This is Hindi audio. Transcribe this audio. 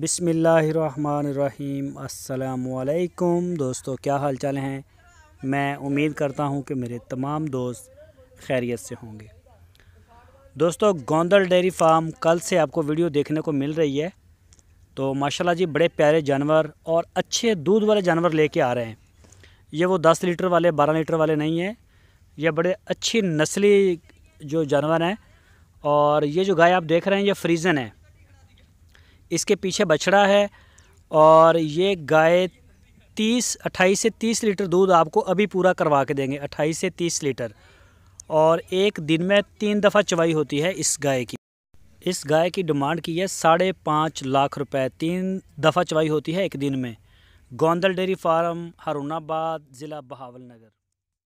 बसमिलकुम दोस्तों क्या हाल चाल हैं मैं उम्मीद करता हूं कि मेरे तमाम दोस्त खैरियत से होंगे दोस्तों गोंदल डेयरी फार्म कल से आपको वीडियो देखने को मिल रही है तो माशाल्लाह जी बड़े प्यारे जानवर और अच्छे दूध वाले जानवर लेके आ रहे हैं ये वो दस लीटर वाले बारह लीटर वाले नहीं हैं ये बड़े अच्छी नस्ली जो जानवर हैं और ये जो गाय आप देख रहे हैं ये फ्रीज़न है इसके पीछे बछड़ा है और ये गाय तीस अट्ठाईस से तीस लीटर दूध आपको अभी पूरा करवा के देंगे अट्ठाईस से तीस लीटर और एक दिन में तीन दफ़ा चवाई होती है इस गाय की इस गाय की डिमांड की है साढ़े पाँच लाख रुपए तीन दफ़ा चवाई होती है एक दिन में गोंदल डेयरी फार्म हरुणाबाद ज़िला बहावल नगर